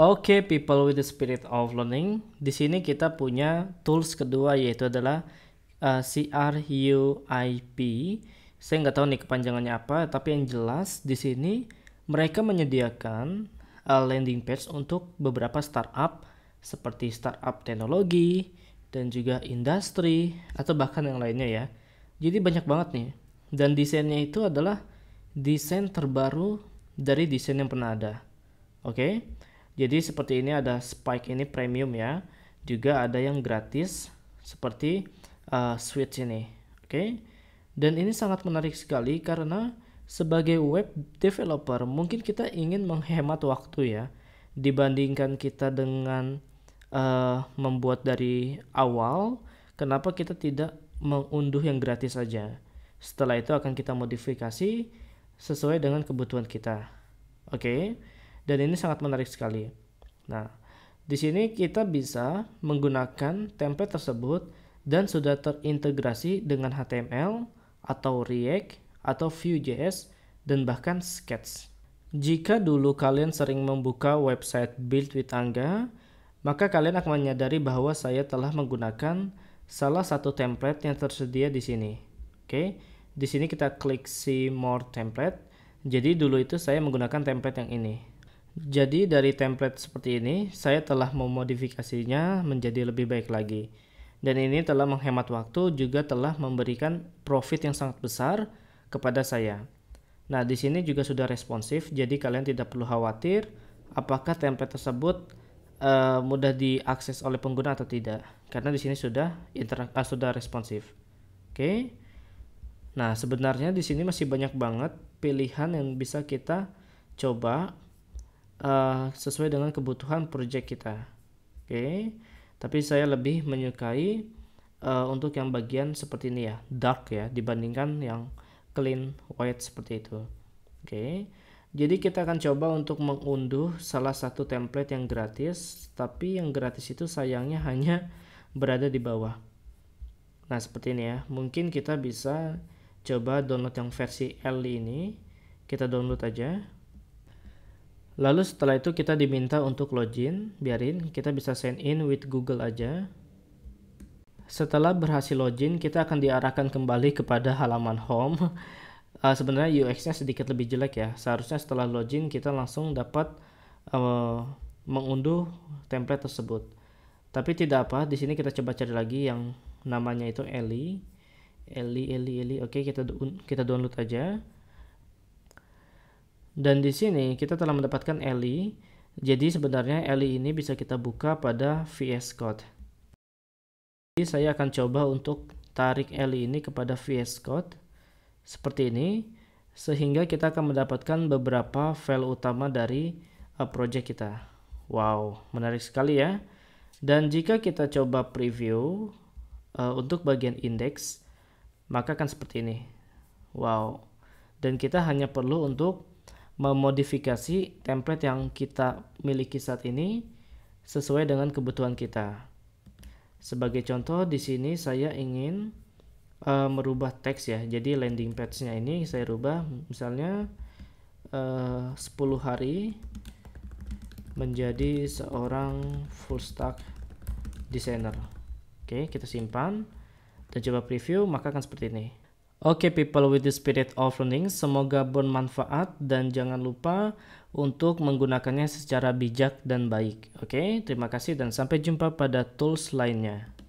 Oke, okay, people with the spirit of learning. Di sini kita punya tools kedua yaitu adalah uh, CRUIP. Saya nggak tahu nih kepanjangannya apa, tapi yang jelas di sini mereka menyediakan uh, landing page untuk beberapa startup seperti startup teknologi dan juga industri atau bahkan yang lainnya ya. Jadi banyak banget nih. Dan desainnya itu adalah desain terbaru dari desain yang pernah ada. Oke. Okay? Jadi seperti ini ada Spike ini premium ya. Juga ada yang gratis seperti uh, Switch ini. Oke. Okay? Dan ini sangat menarik sekali karena sebagai web developer mungkin kita ingin menghemat waktu ya dibandingkan kita dengan uh, membuat dari awal. Kenapa kita tidak mengunduh yang gratis saja? Setelah itu akan kita modifikasi sesuai dengan kebutuhan kita. Oke. Okay? Dan ini sangat menarik sekali. Nah, di sini kita bisa menggunakan template tersebut dan sudah terintegrasi dengan HTML atau React atau Vue.js dan bahkan Sketch. Jika dulu kalian sering membuka website Build with Angga, maka kalian akan menyadari bahwa saya telah menggunakan salah satu template yang tersedia di sini. Oke, di sini kita klik see more template. Jadi dulu itu saya menggunakan template yang ini. Jadi dari template seperti ini, saya telah memodifikasinya menjadi lebih baik lagi. Dan ini telah menghemat waktu juga telah memberikan profit yang sangat besar kepada saya. Nah, di sini juga sudah responsif, jadi kalian tidak perlu khawatir apakah template tersebut uh, mudah diakses oleh pengguna atau tidak. Karena di sini sudah interak uh, eh, sudah responsif. Oke. Okay? Nah, sebenarnya di sini masih banyak banget pilihan yang bisa kita coba uh, sesuai dengan kebutuhan project kita. Oke. Okay. Tapi saya lebih menyukai uh, untuk yang bagian seperti ini ya, dark ya dibandingkan yang clean white seperti itu. Oke. Okay. Jadi kita akan coba untuk mengunduh salah satu template yang gratis, tapi yang gratis itu sayangnya hanya berada di bawah. Nah, seperti ini ya. Mungkin kita bisa coba download yang versi L ini. Kita download aja. Lalu setelah itu kita diminta untuk login, biarin kita bisa sign in with Google aja. Setelah berhasil login, kita akan diarahkan kembali kepada halaman home. Uh, sebenarnya UX-nya sedikit lebih jelek ya. Seharusnya setelah login kita langsung dapat uh, mengunduh template tersebut. Tapi tidak apa, di sini kita coba cari lagi yang namanya itu Ellie. Ellie, Ellie, Ellie. Oke, kita kita download aja. Dan di sini kita telah mendapatkan Ellie. Jadi sebenarnya Ellie ini bisa kita buka pada VS Code. Jadi saya akan coba untuk tarik Ellie ini kepada VS Code seperti ini sehingga kita akan mendapatkan beberapa file utama dari eh, project kita. Wow, menarik sekali ya. Dan jika kita coba preview uh, untuk bagian index, maka akan seperti ini. Wow. Dan kita hanya perlu untuk memodifikasi template yang kita miliki saat ini sesuai dengan kebutuhan kita. Sebagai contoh di sini saya ingin uh, merubah teks ya. Jadi landing page-nya ini saya rubah misalnya eh, uh, 10 hari menjadi seorang full stack designer. Oke, kita simpan dan coba preview maka akan seperti ini. Oke okay, people with the spirit of learning, semoga bermanfaat dan jangan lupa untuk menggunakannya secara bijak dan baik. Oke, okay? terima kasih dan sampai jumpa pada tools lainnya.